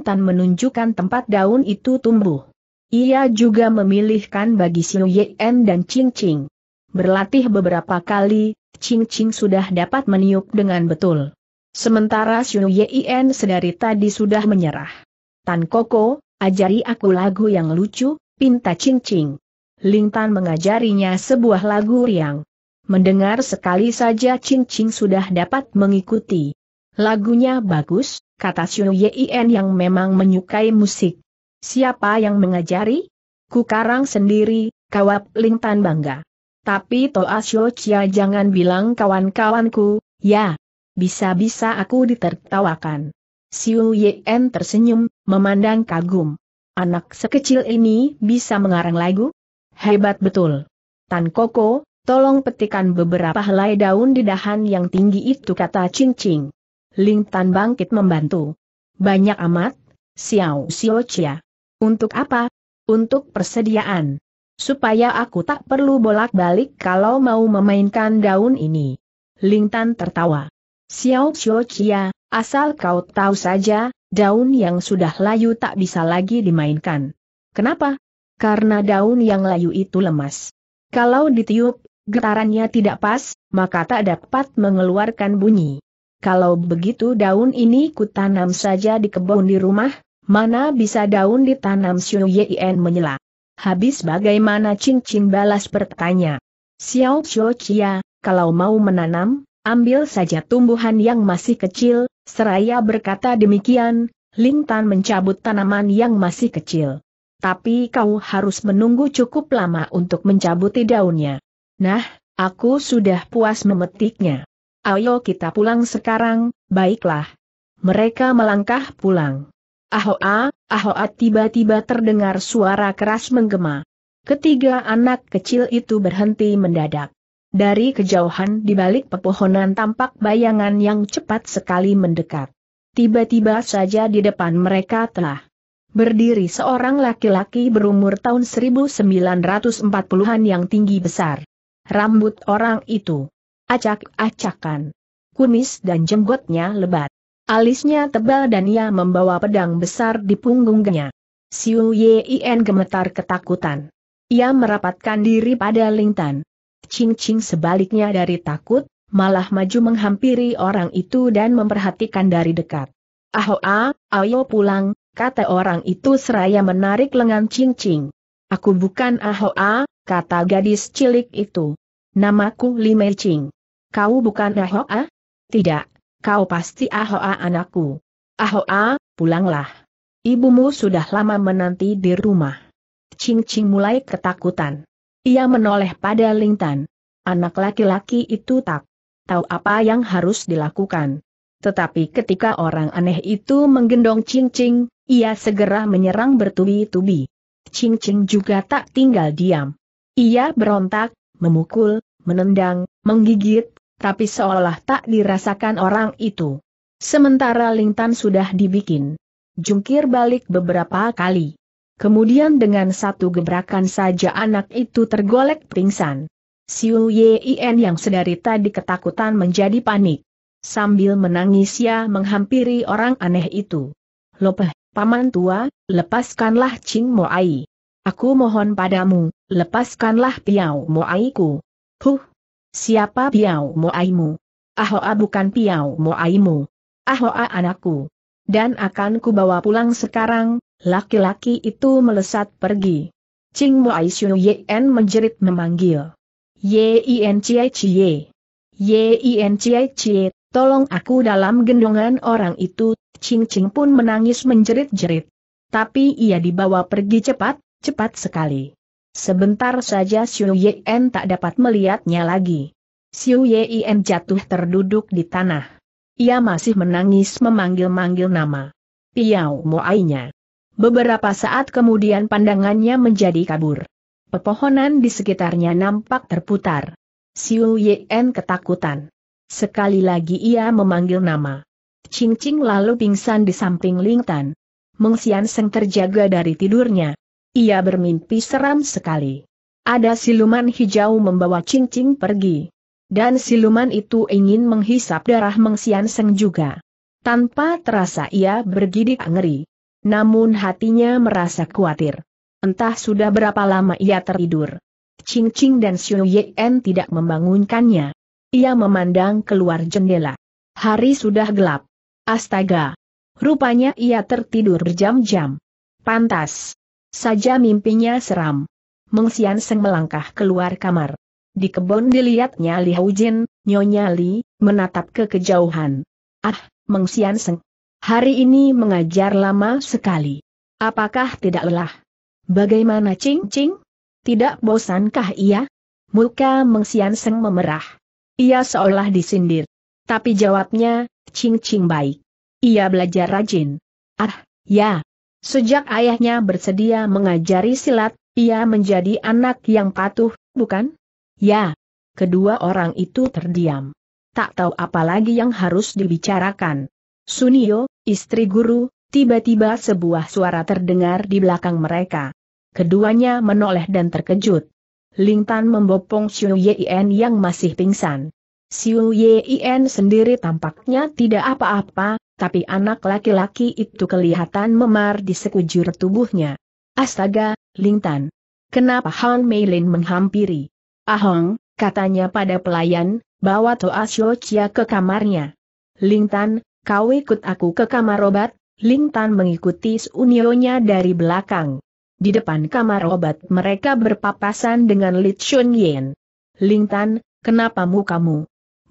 Tan menunjukkan tempat daun itu tumbuh. Ia juga memilihkan bagi Xiu Yen dan Ching Berlatih beberapa kali, Ching sudah dapat meniup dengan betul. Sementara Xu Yin sedari tadi sudah menyerah. Tan Koko, ajari aku lagu yang lucu, pinta cincing. Ling Tan mengajarinya sebuah lagu riang. Mendengar sekali saja cincing sudah dapat mengikuti. Lagunya bagus, kata Xu Yin yang memang menyukai musik. Siapa yang mengajari? Ku karang sendiri, kawap Ling Tan bangga. Tapi Toa Xio Chia jangan bilang kawan-kawanku, ya, bisa-bisa aku ditertawakan. Siu Yen tersenyum, memandang kagum. Anak sekecil ini bisa mengarang lagu? Hebat betul. Tan Koko, tolong petikan beberapa helai daun di dahan yang tinggi itu kata Ching Ching. Ling Tan bangkit membantu. Banyak amat, Xiao Xiao Chia. Untuk apa? Untuk persediaan. Supaya aku tak perlu bolak-balik kalau mau memainkan daun ini. Ling Tan tertawa. Xiao Xiao Chia, asal kau tahu saja, daun yang sudah layu tak bisa lagi dimainkan. Kenapa? Karena daun yang layu itu lemas. Kalau ditiup, getarannya tidak pas, maka tak dapat mengeluarkan bunyi. Kalau begitu daun ini kutanam saja di kebun di rumah, mana bisa daun ditanam Xiu Yien menyela. Habis bagaimana cincin balas bertanya. Xiao Xiao Chia, kalau mau menanam, Ambil saja tumbuhan yang masih kecil, seraya berkata demikian, Lintan mencabut tanaman yang masih kecil. Tapi kau harus menunggu cukup lama untuk mencabuti daunnya. Nah, aku sudah puas memetiknya. Ayo kita pulang sekarang, baiklah. Mereka melangkah pulang. Ahoa, ahoa tiba-tiba terdengar suara keras menggema. Ketiga anak kecil itu berhenti mendadak. Dari kejauhan di balik pepohonan tampak bayangan yang cepat sekali mendekat. Tiba-tiba saja di depan mereka telah berdiri seorang laki-laki berumur tahun 1940-an yang tinggi besar. Rambut orang itu acak-acakan. Kumis dan jenggotnya lebat. Alisnya tebal dan ia membawa pedang besar di punggungnya. Siu Yien gemetar ketakutan. Ia merapatkan diri pada Lingtan. Ching Ching sebaliknya dari takut, malah maju menghampiri orang itu dan memperhatikan dari dekat. Ahoa, oh, ah, ayo pulang, kata orang itu seraya menarik lengan Ching Ching. Aku bukan Ahoa, oh, ah, kata gadis cilik itu. Namaku Mei Ching. Kau bukan Ahoa? Oh, ah? Tidak, kau pasti Ahoa anakku. Ahoa, pulanglah. Ibumu sudah lama menanti di rumah. Ching Ching mulai ketakutan. Ia menoleh pada Lintan. Anak laki-laki itu tak tahu apa yang harus dilakukan. Tetapi ketika orang aneh itu menggendong cincin, ia segera menyerang bertubi-tubi. Cincin juga tak tinggal diam. Ia berontak, memukul, menendang, menggigit, tapi seolah tak dirasakan orang itu. Sementara Lintan sudah dibikin jungkir balik beberapa kali. Kemudian dengan satu gebrakan saja anak itu tergolek pingsan. Siu Yien yang sedari tadi ketakutan menjadi panik. Sambil menangis ia menghampiri orang aneh itu. Lopeh, paman tua, lepaskanlah Ching Moai. Aku mohon padamu, lepaskanlah Piau Moaiku. Huh, siapa Piau Moaimu? Ahoa bukan Piau Moaimu. Ahoa anakku. Dan akan ku bawa pulang sekarang, laki-laki itu melesat pergi. Ching Mo Xiu Yen menjerit memanggil. Yen Chie Chie. Yen Chie Chie, tolong aku dalam gendongan orang itu, Ching Ching pun menangis menjerit-jerit. Tapi ia dibawa pergi cepat, cepat sekali. Sebentar saja Xiu Yen tak dapat melihatnya lagi. Xiu Yen jatuh terduduk di tanah. Ia masih menangis memanggil-manggil nama. Piao Moainya. Beberapa saat kemudian pandangannya menjadi kabur. Pepohonan di sekitarnya nampak terputar. Siu Yen ketakutan. Sekali lagi ia memanggil nama. Ching Ching lalu pingsan di samping Ling Tan. Meng Xian Seng terjaga dari tidurnya. Ia bermimpi seram sekali. Ada siluman hijau membawa Ching Ching pergi. Dan siluman itu ingin menghisap darah Meng Xian Seng juga. Tanpa terasa ia bergidik ngeri. Namun hatinya merasa khawatir. Entah sudah berapa lama ia tertidur. Ching Ching dan Xiu Yen tidak membangunkannya. Ia memandang keluar jendela. Hari sudah gelap. Astaga! Rupanya ia tertidur berjam-jam. Pantas. Saja mimpinya seram. Meng Xian Seng melangkah keluar kamar. Di kebun dilihatnya Li Jin, Nyonya Li, menatap ke kejauhan. Ah, Meng Xian Seng, Hari ini mengajar lama sekali. Apakah tidak lelah? Bagaimana Cing Cing? Tidak bosankah ia? Muka Mengsianseng memerah. Ia seolah disindir. Tapi jawabnya, Cing Cing baik. Ia belajar rajin. Ah, ya. Sejak ayahnya bersedia mengajari silat, ia menjadi anak yang patuh, bukan? Ya. Kedua orang itu terdiam. Tak tahu apa lagi yang harus dibicarakan. Sunio, istri guru, tiba-tiba sebuah suara terdengar di belakang mereka. Keduanya menoleh dan terkejut. Lingtan membopong Xiu Yien yang masih pingsan. Xiu Yien sendiri tampaknya tidak apa-apa, tapi anak laki-laki itu kelihatan memar di sekujur tubuhnya. Astaga, Lingtan. Kenapa Han Meilin menghampiri? Ahong, katanya pada pelayan, bawa Toa Xiu Chia ke kamarnya. Lingtan, kau ikut aku ke kamar obat, Ling Tan mengikuti unionya dari belakang. Di depan kamar obat mereka berpapasan dengan Li Chun Yin. Ling Tan, kenapa mu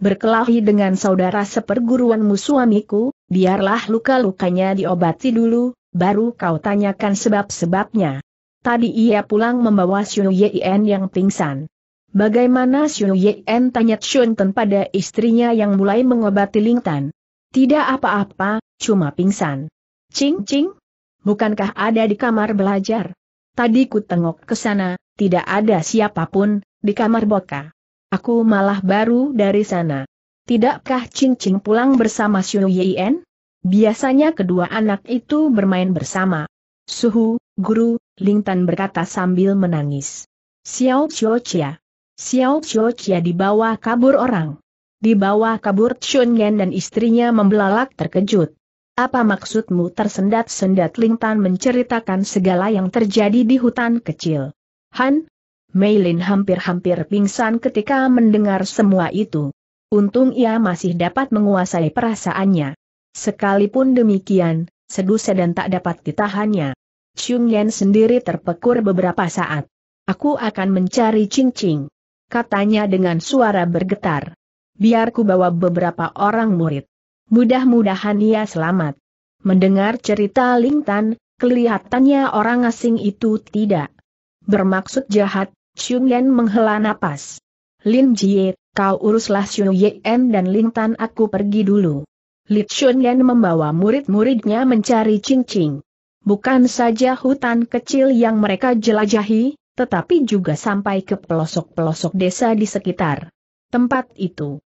Berkelahi dengan saudara seperguruanmu suamiku, biarlah luka-lukanya diobati dulu, baru kau tanyakan sebab-sebabnya. Tadi ia pulang membawa Xu Yen yang pingsan. Bagaimana Xu Yen tanya Chun Ten pada istrinya yang mulai mengobati Ling Tan. Tidak apa-apa, cuma pingsan. Cing-cing? Bukankah ada di kamar belajar? Tadi ku tengok ke sana, tidak ada siapapun, di kamar Boka. Aku malah baru dari sana. Tidakkah Cing-cing pulang bersama Xu Yien? Biasanya kedua anak itu bermain bersama. Suhu, guru, Lingtan berkata sambil menangis. Xiao Xiao Chia. Xiao Xiao Chia dibawa kabur orang. Di dibawa kabur Chungen dan istrinya membelalak terkejut. Apa maksudmu tersendat-sendat Ling Tan menceritakan segala yang terjadi di hutan kecil. Han? Meilin hampir-hampir pingsan ketika mendengar semua itu. Untung ia masih dapat menguasai perasaannya. Sekalipun demikian, sedusa dan tak dapat ditahannya. Chung Yan sendiri terpekur beberapa saat. Aku akan mencari cincin. Katanya dengan suara bergetar biar ku bawa beberapa orang murid. Mudah-mudahan ia selamat. Mendengar cerita Lingtan, kelihatannya orang asing itu tidak bermaksud jahat, Xiong Yan menghela napas. Lin Jie, kau uruslah Xiong Yan dan Lingtan aku pergi dulu. Li Yan membawa murid-muridnya mencari cincin. Bukan saja hutan kecil yang mereka jelajahi, tetapi juga sampai ke pelosok-pelosok desa di sekitar tempat itu.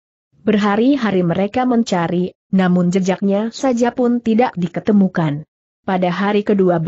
Berhari-hari mereka mencari, namun jejaknya saja pun tidak diketemukan. Pada hari ke-12,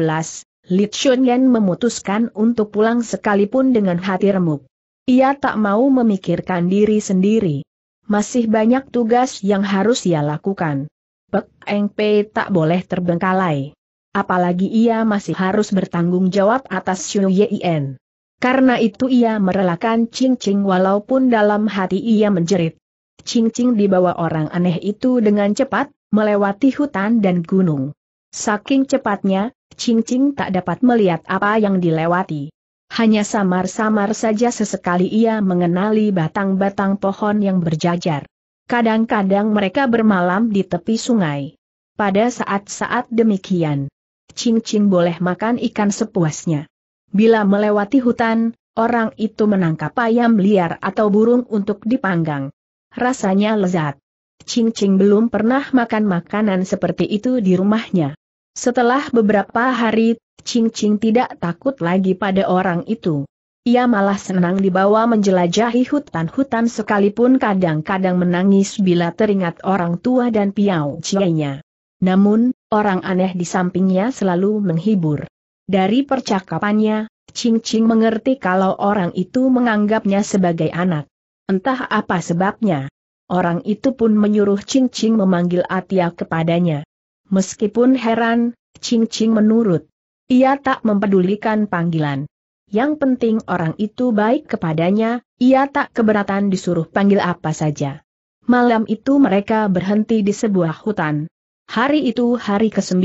Li Chunyan memutuskan untuk pulang sekalipun dengan hati remuk. Ia tak mau memikirkan diri sendiri. Masih banyak tugas yang harus ia lakukan. Pek Eng Pei tak boleh terbengkalai. Apalagi ia masih harus bertanggung jawab atas Xu Yien. Karena itu ia merelakan Ching Ching walaupun dalam hati ia menjerit. Cincing di dibawa orang aneh itu dengan cepat, melewati hutan dan gunung. Saking cepatnya, cincing tak dapat melihat apa yang dilewati. Hanya samar-samar saja sesekali ia mengenali batang-batang pohon yang berjajar. Kadang-kadang mereka bermalam di tepi sungai. Pada saat-saat demikian, cincing boleh makan ikan sepuasnya. Bila melewati hutan, orang itu menangkap ayam liar atau burung untuk dipanggang rasanya lezat. Ching Ching belum pernah makan makanan seperti itu di rumahnya. Setelah beberapa hari, Ching Ching tidak takut lagi pada orang itu. Ia malah senang dibawa menjelajahi hutan-hutan sekalipun kadang-kadang menangis bila teringat orang tua dan piau cianya. Namun, orang aneh di sampingnya selalu menghibur. Dari percakapannya, Ching Ching mengerti kalau orang itu menganggapnya sebagai anak. Entah apa sebabnya. Orang itu pun menyuruh Ching Ching memanggil Atia kepadanya. Meskipun heran, Ching Ching menurut. Ia tak mempedulikan panggilan. Yang penting orang itu baik kepadanya, ia tak keberatan disuruh panggil apa saja. Malam itu mereka berhenti di sebuah hutan. Hari itu hari ke-9.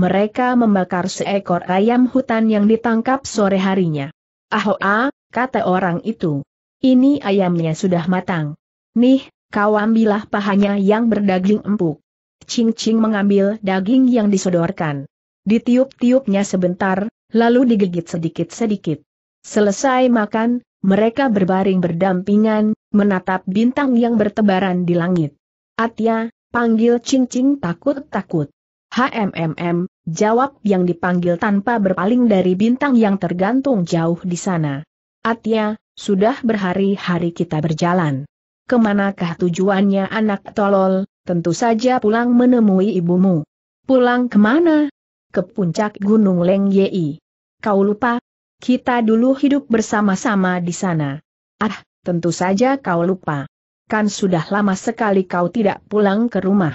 Mereka membakar seekor ayam hutan yang ditangkap sore harinya. Ahoa, kata orang itu. Ini ayamnya sudah matang. Nih, kau ambillah pahanya yang berdaging empuk. Cing Cing mengambil daging yang disodorkan. Ditiup-tiupnya sebentar, lalu digigit sedikit-sedikit. Selesai makan, mereka berbaring berdampingan, menatap bintang yang bertebaran di langit. Atya, panggil Cing Cing takut-takut. HMMM, jawab yang dipanggil tanpa berpaling dari bintang yang tergantung jauh di sana. Atya, sudah berhari-hari kita berjalan. Kemanakah tujuannya anak tolol, tentu saja pulang menemui ibumu. Pulang kemana? Ke puncak Gunung Leng Yei. Kau lupa? Kita dulu hidup bersama-sama di sana. Ah, tentu saja kau lupa. Kan sudah lama sekali kau tidak pulang ke rumah.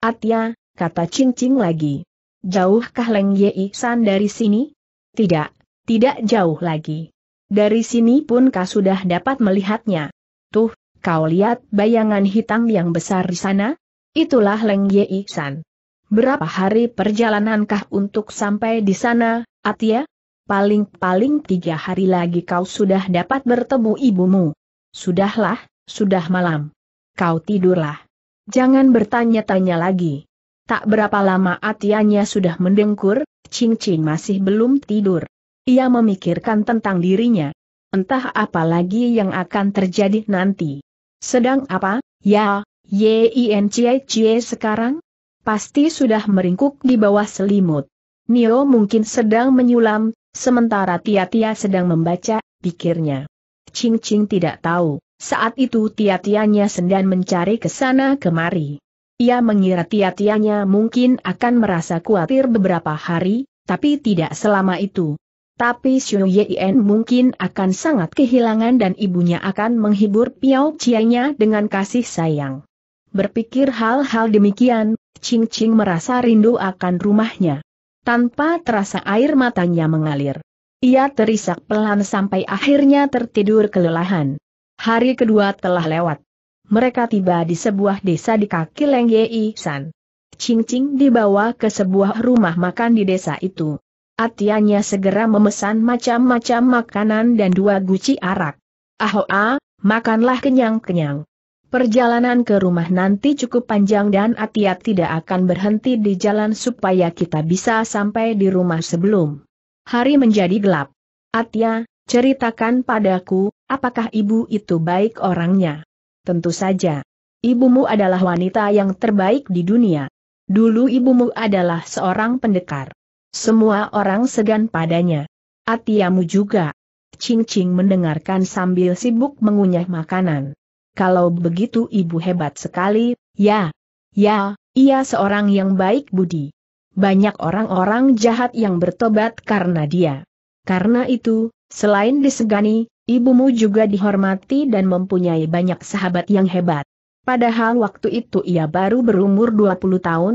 Atya, kata cincing lagi. Jauhkah Leng Yei San dari sini? Tidak, tidak jauh lagi. Dari sini pun kau sudah dapat melihatnya. Tuh, kau lihat bayangan hitam yang besar di sana? Itulah Leng Ye San. Berapa hari perjalanankah untuk sampai di sana, Atia? Paling-paling tiga hari lagi kau sudah dapat bertemu ibumu. Sudahlah, sudah malam. Kau tidurlah. Jangan bertanya-tanya lagi. Tak berapa lama Atianya sudah mendengkur, Cing Cing masih belum tidur. Ia memikirkan tentang dirinya. Entah apa lagi yang akan terjadi nanti. Sedang apa, ya, Cie Cie sekarang? Pasti sudah meringkuk di bawah selimut. Nio mungkin sedang menyulam, sementara Tia-Tia sedang membaca, pikirnya. Cing-Cing tidak tahu, saat itu Tia-Tianya sendan mencari ke sana kemari. Ia mengira Tia-Tianya mungkin akan merasa khawatir beberapa hari, tapi tidak selama itu. Tapi Xu Yien mungkin akan sangat kehilangan dan ibunya akan menghibur Piao Chianya dengan kasih sayang. Berpikir hal-hal demikian, Ching Ching merasa rindu akan rumahnya. Tanpa terasa air matanya mengalir. Ia terisak pelan sampai akhirnya tertidur kelelahan. Hari kedua telah lewat. Mereka tiba di sebuah desa di kaki Leng Yei San. Ching Ching dibawa ke sebuah rumah makan di desa itu. Atianya segera memesan macam-macam makanan dan dua guci arak. Ahoa, makanlah kenyang-kenyang. Perjalanan ke rumah nanti cukup panjang dan Atia tidak akan berhenti di jalan supaya kita bisa sampai di rumah sebelum hari menjadi gelap. Atia, ceritakan padaku, apakah ibu itu baik orangnya? Tentu saja. Ibumu adalah wanita yang terbaik di dunia. Dulu ibumu adalah seorang pendekar. Semua orang segan padanya. Atiamu juga. Ching Ching mendengarkan sambil sibuk mengunyah makanan. Kalau begitu ibu hebat sekali, ya. Ya, ia seorang yang baik budi. Banyak orang-orang jahat yang bertobat karena dia. Karena itu, selain disegani, ibumu juga dihormati dan mempunyai banyak sahabat yang hebat. Padahal waktu itu ia baru berumur 20 tahun.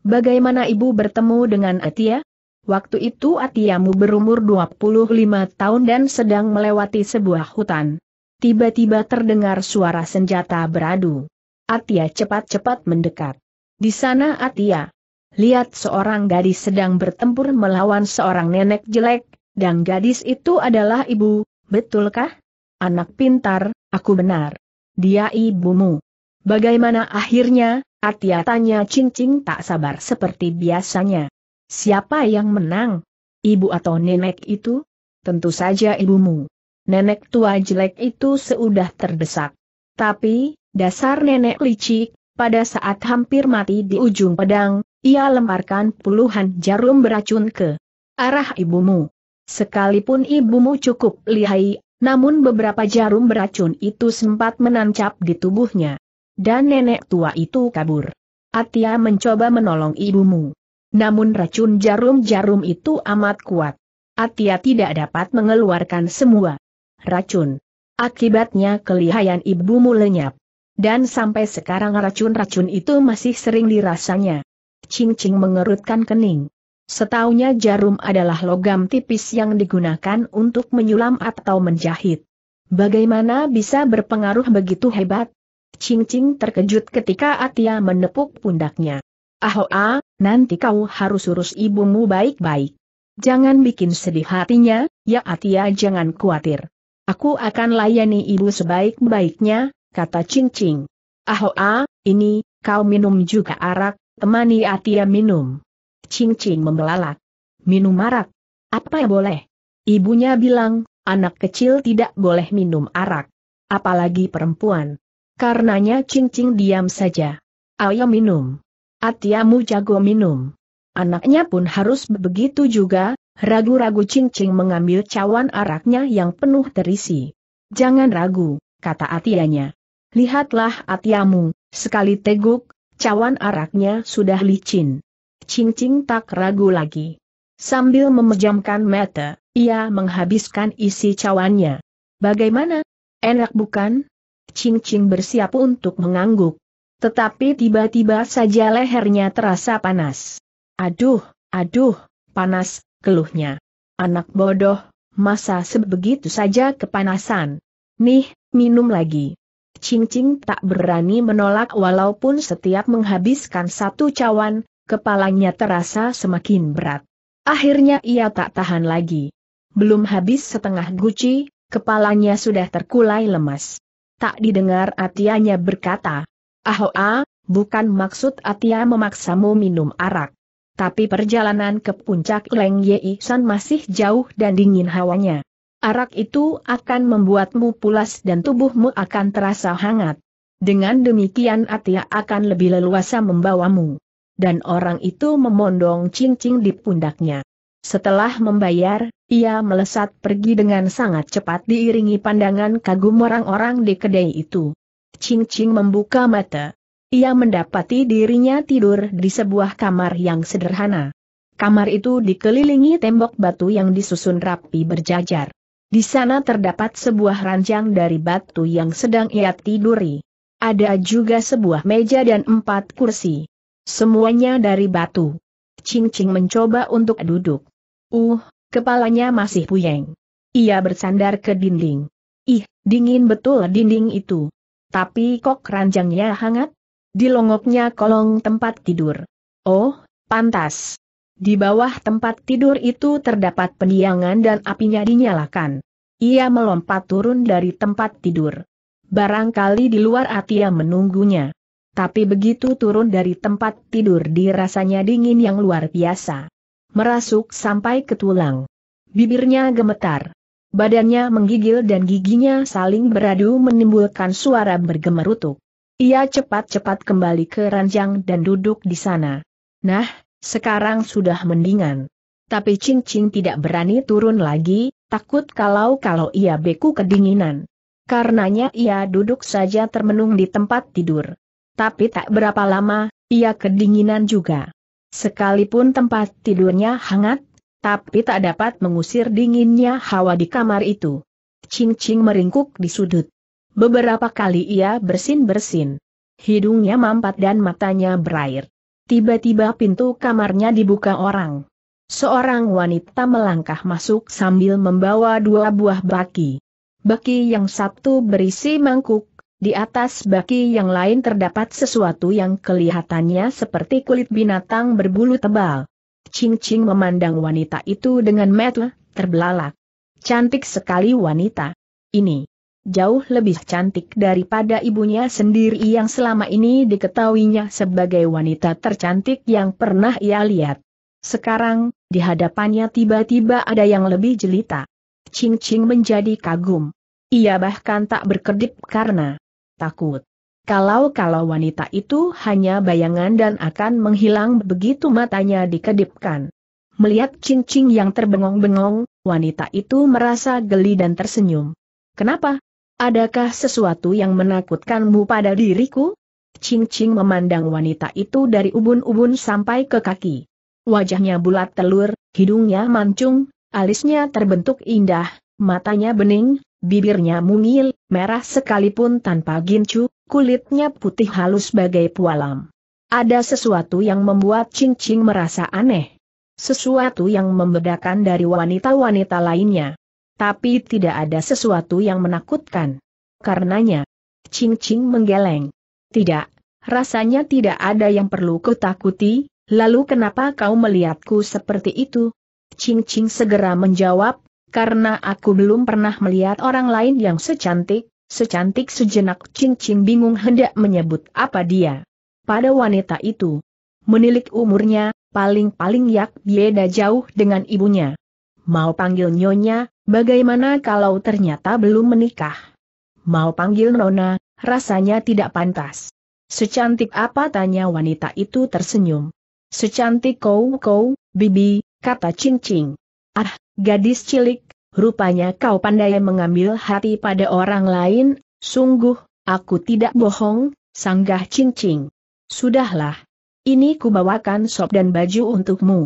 Bagaimana ibu bertemu dengan Atia? Waktu itu Atiamu berumur 25 tahun dan sedang melewati sebuah hutan. Tiba-tiba terdengar suara senjata beradu. Atia cepat-cepat mendekat. Di sana Atia. Lihat seorang gadis sedang bertempur melawan seorang nenek jelek, dan gadis itu adalah ibu, betulkah? Anak pintar, aku benar. Dia ibumu. Bagaimana akhirnya, Atia tanya cincin tak sabar seperti biasanya. Siapa yang menang? Ibu atau nenek itu? Tentu saja ibumu. Nenek tua jelek itu seudah terdesak. Tapi, dasar nenek licik, pada saat hampir mati di ujung pedang, ia lemparkan puluhan jarum beracun ke arah ibumu. Sekalipun ibumu cukup lihai, namun beberapa jarum beracun itu sempat menancap di tubuhnya. Dan nenek tua itu kabur. Atia mencoba menolong ibumu. Namun racun jarum-jarum itu amat kuat. Atia tidak dapat mengeluarkan semua racun. Akibatnya kelihayan ibumu lenyap. Dan sampai sekarang racun-racun itu masih sering dirasanya. Cing-cing mengerutkan kening. Setaunya jarum adalah logam tipis yang digunakan untuk menyulam atau menjahit. Bagaimana bisa berpengaruh begitu hebat? Cing-cing terkejut ketika Atia menepuk pundaknya. Ahoa, nanti kau harus urus ibumu baik-baik. Jangan bikin sedih hatinya, ya Atia ya, jangan khawatir. Aku akan layani ibu sebaik-baiknya, kata Cing Cing. Ahoa, ini, kau minum juga arak, temani Atia ya minum. Cing Cing membelalak. Minum arak? Apa boleh? Ibunya bilang, anak kecil tidak boleh minum arak. Apalagi perempuan. Karenanya Cing Cing diam saja. Ayo minum. Atiamu jago minum. Anaknya pun harus begitu juga, ragu-ragu cincing mengambil cawan araknya yang penuh terisi. Jangan ragu, kata Atianya. Lihatlah Atiamu, sekali teguk, cawan araknya sudah licin. Cincing tak ragu lagi. Sambil memejamkan mata, ia menghabiskan isi cawannya. Bagaimana? Enak bukan? Cincing bersiap untuk mengangguk. Tetapi tiba-tiba saja lehernya terasa panas. Aduh, aduh, panas, keluhnya. Anak bodoh, masa sebegitu saja kepanasan. Nih, minum lagi. cing tak berani menolak walaupun setiap menghabiskan satu cawan, kepalanya terasa semakin berat. Akhirnya ia tak tahan lagi. Belum habis setengah guci, kepalanya sudah terkulai lemas. Tak didengar Atianya berkata, Ahoa, ah, ah, bukan maksud Atia memaksamu minum arak. Tapi perjalanan ke puncak Leng Yei San masih jauh dan dingin hawanya. Arak itu akan membuatmu pulas dan tubuhmu akan terasa hangat. Dengan demikian Atia akan lebih leluasa membawamu. Dan orang itu memondong cincin di pundaknya. Setelah membayar, ia melesat pergi dengan sangat cepat diiringi pandangan kagum orang-orang di kedai itu. Ching Ching membuka mata. Ia mendapati dirinya tidur di sebuah kamar yang sederhana. Kamar itu dikelilingi tembok batu yang disusun rapi berjajar. Di sana terdapat sebuah ranjang dari batu yang sedang ia tiduri. Ada juga sebuah meja dan empat kursi. Semuanya dari batu. Ching Ching mencoba untuk duduk. Uh, kepalanya masih puyeng. Ia bersandar ke dinding. Ih, dingin betul dinding itu. Tapi kok ranjangnya hangat? Di longoknya kolong tempat tidur. Oh, pantas. Di bawah tempat tidur itu terdapat pendiangan dan apinya dinyalakan. Ia melompat turun dari tempat tidur. Barangkali di luar Atia menunggunya. Tapi begitu turun dari tempat tidur dirasanya dingin yang luar biasa. Merasuk sampai ke tulang. Bibirnya gemetar. Badannya menggigil dan giginya saling beradu menimbulkan suara bergemerutuk. Ia cepat-cepat kembali ke ranjang dan duduk di sana. Nah, sekarang sudah mendingan. Tapi Cing Cing tidak berani turun lagi, takut kalau-kalau ia beku kedinginan. Karenanya ia duduk saja termenung di tempat tidur. Tapi tak berapa lama, ia kedinginan juga. Sekalipun tempat tidurnya hangat, tapi tak dapat mengusir dinginnya hawa di kamar itu. Cing-cing meringkuk di sudut. Beberapa kali ia bersin-bersin. Hidungnya mampat dan matanya berair. Tiba-tiba pintu kamarnya dibuka orang. Seorang wanita melangkah masuk sambil membawa dua buah baki. Baki yang satu berisi mangkuk, di atas baki yang lain terdapat sesuatu yang kelihatannya seperti kulit binatang berbulu tebal. Ching Ching memandang wanita itu dengan mata terbelalak. Cantik sekali wanita. Ini jauh lebih cantik daripada ibunya sendiri yang selama ini diketahuinya sebagai wanita tercantik yang pernah ia lihat. Sekarang, di hadapannya tiba-tiba ada yang lebih jelita. Ching Ching menjadi kagum. Ia bahkan tak berkedip karena takut. Kalau-kalau wanita itu hanya bayangan dan akan menghilang begitu matanya dikedipkan. Melihat cincin yang terbengong-bengong, wanita itu merasa geli dan tersenyum. Kenapa? Adakah sesuatu yang menakutkanmu pada diriku? Cincin memandang wanita itu dari ubun-ubun sampai ke kaki. Wajahnya bulat telur, hidungnya mancung, alisnya terbentuk indah, matanya bening, Bibirnya mungil, merah sekalipun tanpa gincu, kulitnya putih halus bagai pualam. Ada sesuatu yang membuat Ching Ching merasa aneh. Sesuatu yang membedakan dari wanita-wanita lainnya. Tapi tidak ada sesuatu yang menakutkan. Karenanya, Ching Ching menggeleng. Tidak, rasanya tidak ada yang perlu kutakuti, lalu kenapa kau melihatku seperti itu? Ching Ching segera menjawab, karena aku belum pernah melihat orang lain yang secantik, secantik sejenak cincin bingung hendak menyebut apa dia. Pada wanita itu, menilik umurnya, paling-paling yak beda jauh dengan ibunya. Mau panggil nyonya, bagaimana kalau ternyata belum menikah? Mau panggil nona, rasanya tidak pantas. Secantik apa tanya wanita itu tersenyum. Secantik kau kau, bibi, kata cincin. Ah, gadis cilik, rupanya kau pandai mengambil hati pada orang lain, sungguh, aku tidak bohong, sanggah cincing. Sudahlah. Ini kubawakan sop dan baju untukmu.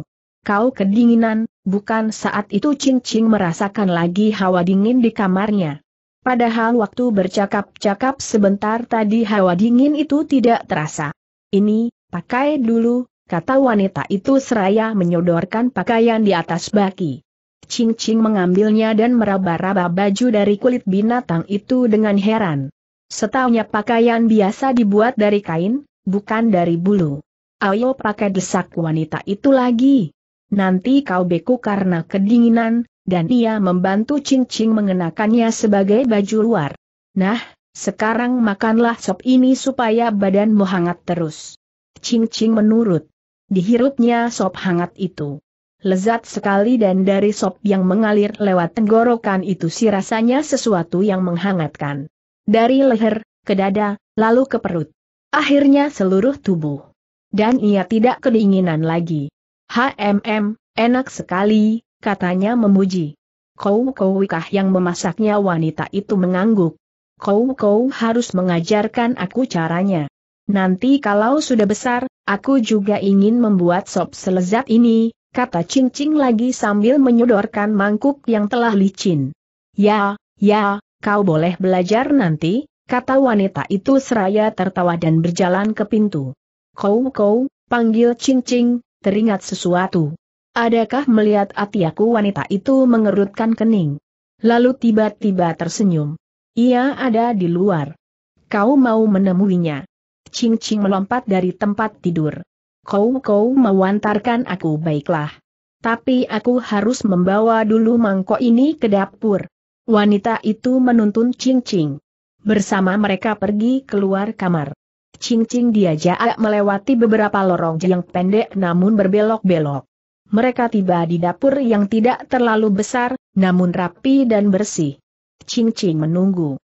Kau kedinginan, bukan saat itu cincing merasakan lagi hawa dingin di kamarnya. Padahal waktu bercakap-cakap sebentar tadi hawa dingin itu tidak terasa. Ini, pakai dulu, kata wanita itu seraya menyodorkan pakaian di atas baki. Ching Ching mengambilnya dan meraba-raba baju dari kulit binatang itu dengan heran. Setahunya pakaian biasa dibuat dari kain, bukan dari bulu. Ayo pakai desak wanita itu lagi. Nanti kau beku karena kedinginan, dan ia membantu Ching Ching mengenakannya sebagai baju luar. Nah, sekarang makanlah sop ini supaya badanmu hangat terus. Ching Ching menurut dihirupnya sop hangat itu. Lezat sekali dan dari sop yang mengalir lewat tenggorokan itu si rasanya sesuatu yang menghangatkan. Dari leher, ke dada, lalu ke perut. Akhirnya seluruh tubuh. Dan ia tidak kedinginan lagi. HMM, enak sekali, katanya memuji. Kau-kau wikah yang memasaknya wanita itu mengangguk. Kau-kau harus mengajarkan aku caranya. Nanti kalau sudah besar, aku juga ingin membuat sop selezat ini, kata Cincing lagi sambil menyodorkan mangkuk yang telah licin. Ya, ya, kau boleh belajar nanti, kata wanita itu seraya tertawa dan berjalan ke pintu. Kau kau, panggil Cincing, teringat sesuatu. Adakah melihat atiaku wanita itu mengerutkan kening? Lalu tiba-tiba tersenyum. Ia ada di luar. Kau mau menemuinya. Ching Ching melompat dari tempat tidur. Kau-kau mewantarkan aku baiklah. Tapi aku harus membawa dulu mangkok ini ke dapur. Wanita itu menuntun Ching Ching. Bersama mereka pergi keluar kamar. Ching Ching diajak melewati beberapa lorong yang pendek namun berbelok-belok. Mereka tiba di dapur yang tidak terlalu besar, namun rapi dan bersih. Ching Ching menunggu.